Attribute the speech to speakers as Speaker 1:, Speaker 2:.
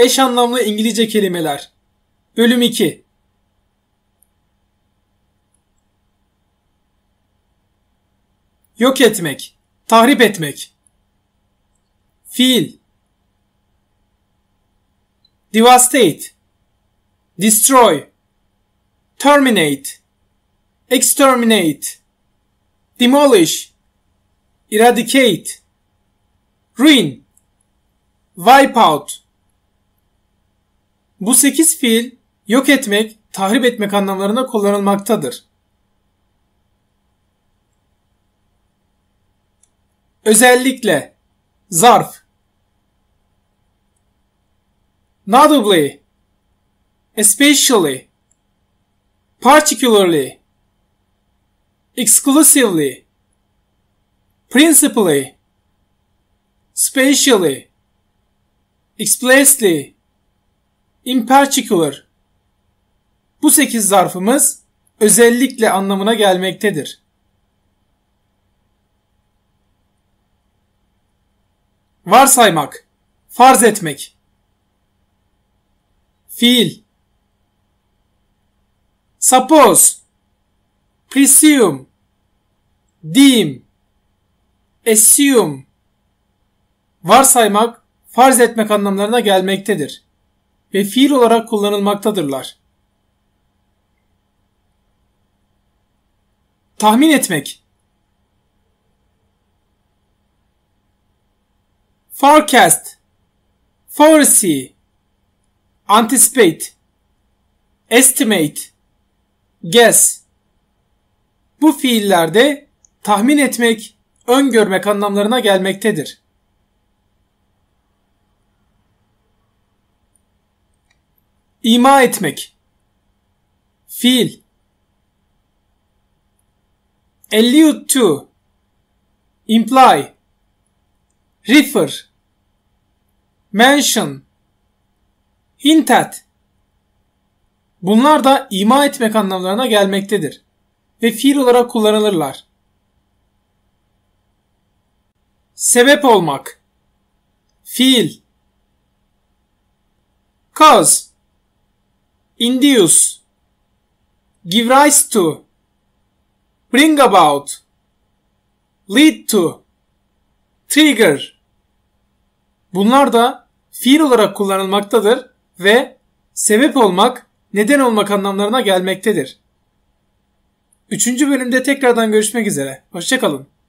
Speaker 1: Eş anlamlı İngilizce kelimeler. Bölüm 2. Yok etmek, tahrip etmek. Fiil. Devastate. Destroy. Terminate. Exterminate. Demolish. Eradicate. Ruin. Wipe out. Bu sekiz fiil yok etmek, tahrip etmek anlamlarına kullanılmaktadır. Özellikle zarf notably especially particularly exclusively principally specially, explicitly in particular. Bu sekiz zarfımız özellikle anlamına gelmektedir. Varsaymak, farz etmek. Fiil. Suppose, presume, deem, assume. Varsaymak, farz etmek anlamlarına gelmektedir ve fiil olarak kullanılmaktadırlar. Tahmin etmek Forecast Foresee Anticipate Estimate Guess Bu fiillerde tahmin etmek, öngörmek anlamlarına gelmektedir. İma etmek. Fiil. Allude to. Imply. Refer. Mention. Hint at. Bunlar da ima etmek anlamlarına gelmektedir ve fiil olarak kullanılırlar. Sebep olmak. Fiil. Cause induce, give rise to, bring about, lead to, trigger. Bunlar da fiil olarak kullanılmaktadır ve sebep olmak, neden olmak anlamlarına gelmektedir. Üçüncü bölümde tekrardan görüşmek üzere. Hoşçakalın.